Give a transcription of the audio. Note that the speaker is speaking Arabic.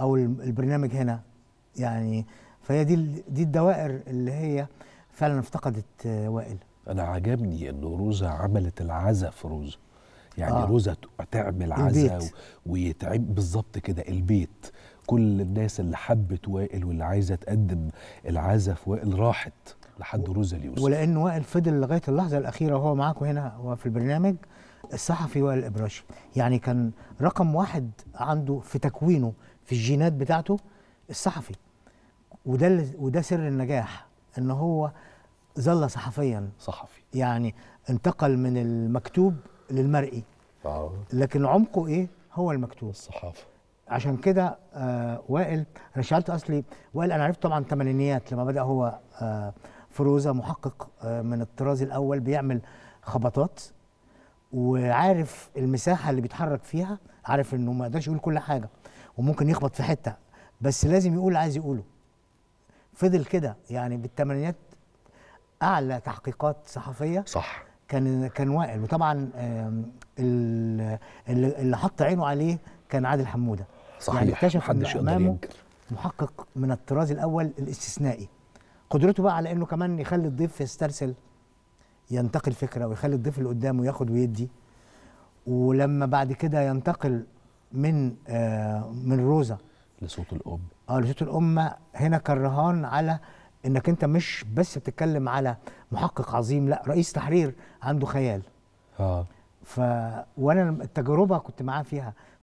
او البرنامج هنا يعني فهي دي دي الدوائر اللي هي فعلا افتقدت آه، وائل انا عجبني ان روزا عملت العزف روزا يعني آه. روزا تعمل عزا ويتعب بالظبط كده البيت كل الناس اللي حبت وائل واللي عايزه تقدم العزف وائل راحت لحد روزا اليوسف ولان وائل فضل لغايه اللحظه الاخيره وهو معاكم هنا وفي البرنامج الصحفي وائل الابراشي يعني كان رقم واحد عنده في تكوينه في الجينات بتاعته الصحفي وده وده سر النجاح ان هو ظل صحفيا صحفي يعني انتقل من المكتوب للمرئي آه. لكن عمقه ايه هو المكتوب الصحافه عشان كده آه وائل انا شعلت اصلي وائل انا عرفت طبعا الثمانينيات لما بدا هو آه فروزه محقق آه من الطراز الاول بيعمل خبطات وعارف المساحه اللي بيتحرك فيها عارف انه ما يقدرش يقول كل حاجه وممكن يخبط في حته بس لازم يقول عايز يقوله فضل كده يعني بالثمانينيات اعلى تحقيقات صحفيه صح كان كان وائل وطبعا اللي حط عينه عليه كان عادل حموده صحيح يعني اكتشف محدش يقدر ينكر محقق من الطراز الاول الاستثنائي قدرته بقى على انه كمان يخلي الضيف يسترسل ينتقل فكره ويخلي الضيف اللي قدامه ياخد ويدي ولما بعد كده ينتقل من آه من روزا لصوت الام اه لصوت الام هنا كرهان على انك انت مش بس بتتكلم على محقق عظيم لا رئيس تحرير عنده خيال اه ف وانا التجربه كنت معاه فيها